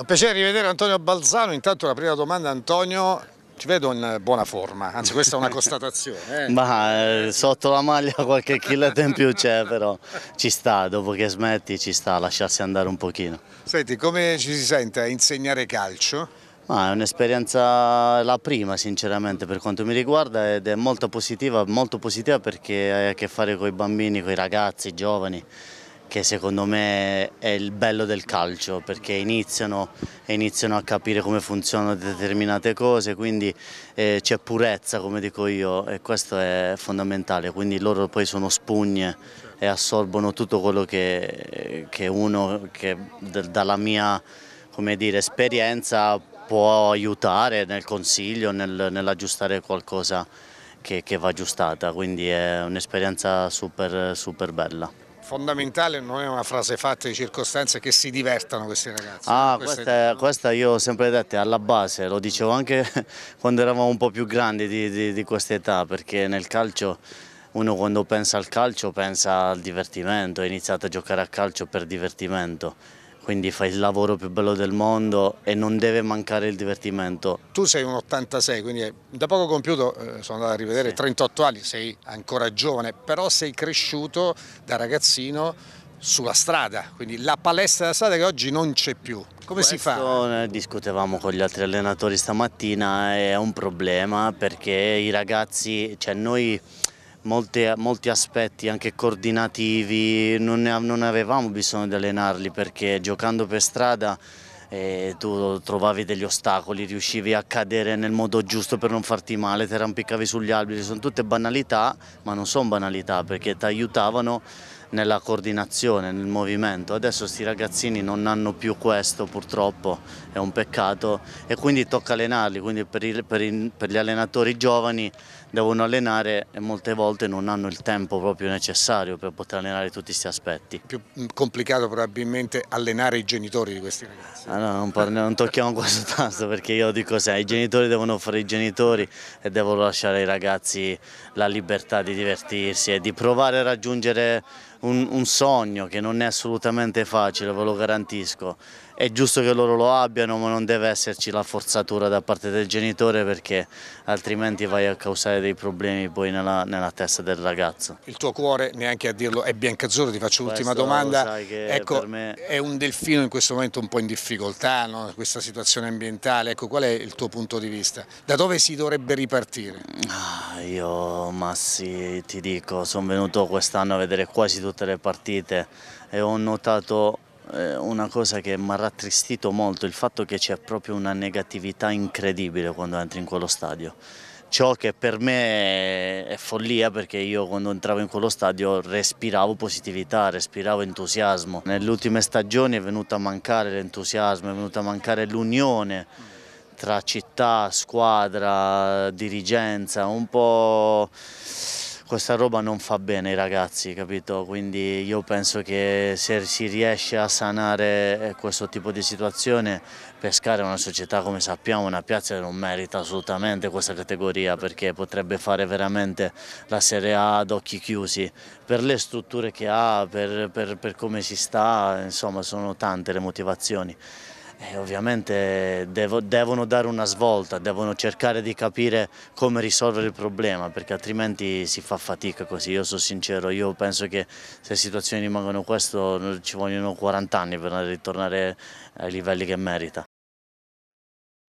È un piacere rivedere Antonio Balzano, intanto la prima domanda Antonio, ti vedo in buona forma, anzi questa è una constatazione. Eh. Ma eh, sotto la maglia qualche chilletto in più c'è però, ci sta, dopo che smetti ci sta, lasciarsi andare un pochino. Senti, come ci si sente a insegnare calcio? Ma è un'esperienza la prima sinceramente per quanto mi riguarda ed è molto positiva, molto positiva perché hai a che fare con i bambini, con i ragazzi, i giovani che secondo me è il bello del calcio perché iniziano, iniziano a capire come funzionano determinate cose, quindi eh, c'è purezza come dico io e questo è fondamentale, quindi loro poi sono spugne e assorbono tutto quello che, che uno che dalla mia dire, esperienza può aiutare nel consiglio, nel, nell'aggiustare qualcosa che, che, va aggiustata, quindi è un'esperienza super, super bella fondamentale non è una frase fatta di circostanze che si divertano questi ragazzi. Ah, questa, questa, io ho sempre detto, è alla base, lo dicevo anche quando eravamo un po' più grandi di, di, di questa età, perché nel calcio uno quando pensa al calcio pensa al divertimento, ha iniziato a giocare a calcio per divertimento quindi fai il lavoro più bello del mondo e non deve mancare il divertimento. Tu sei un 86, quindi da poco compiuto, eh, sono andato a rivedere, sì. 38 anni, sei ancora giovane, però sei cresciuto da ragazzino sulla strada, quindi la palestra della strada che oggi non c'è più. Come Questo si fa? Ne eh, discutevamo con gli altri allenatori stamattina, è un problema perché i ragazzi, cioè noi molte, molti aspetti anche coordinativi, non, ne, non avevamo bisogno di allenarli perché giocando per strada eh, tu trovavi degli ostacoli, riuscivi a cadere nel modo giusto per non farti male, ti arrampicavi sugli alberi, sono tutte banalità, ma non sono banalità perché ti aiutavano nella coordinazione, nel movimento. Adesso questi ragazzini non hanno più questo purtroppo, è un peccato e quindi tocca allenarli, quindi per, i, per, i, per gli allenatori giovani devono allenare e molte volte non hanno il tempo proprio necessario per poter allenare tutti questi aspetti. Più mm, complicato probabilmente allenare i genitori di questi ragazzi. Ah non, parliamo, non tocchiamo questo tasto perché io dico sempre, i genitori devono fare i genitori e devono lasciare ai ragazzi la libertà di divertirsi e di provare a raggiungere un, un sogno che non è assolutamente facile, ve lo garantisco è giusto che loro lo abbiano ma non deve esserci la forzatura da parte del genitore perché altrimenti vai a causare dei problemi poi nella, nella testa del ragazzo. Il tuo cuore, neanche a dirlo, è biancazzurro, ti faccio l'ultima domanda, ecco, me... è un delfino in questo momento un po' in difficoltà, no? questa situazione ambientale, ecco, qual è il tuo punto di vista? Da dove si dovrebbe ripartire? Ah, io Massi ti dico, sono venuto quest'anno a vedere quasi tutte le partite e ho notato eh, una cosa che mi ha rattristito molto, il fatto che c'è proprio una negatività incredibile quando entri in quello stadio. Ciò che per me è follia perché io quando entravo in quello stadio respiravo positività, respiravo entusiasmo. Nelle ultime stagioni è venuto a mancare l'entusiasmo, è venuta a mancare l'unione tra città, squadra, dirigenza, un po' questa roba non fa bene ai ragazzi, capito? Quindi io penso che se si riesce a sanare eh, questo tipo di situazione, pescare una società come sappiamo, una piazza non merita assolutamente questa categoria perché potrebbe fare veramente la Serie A ad occhi chiusi. Per le strutture che ha, per, per, per come si sta, insomma sono tante le motivazioni. Eh, ovviamente devo, devono dare una svolta, devono cercare di capire come risolvere il problema perché altrimenti si fa fatica così, io sono sincero, io penso che se le situazioni rimangono questo ci vogliono 40 anni per ritornare ai livelli che merita.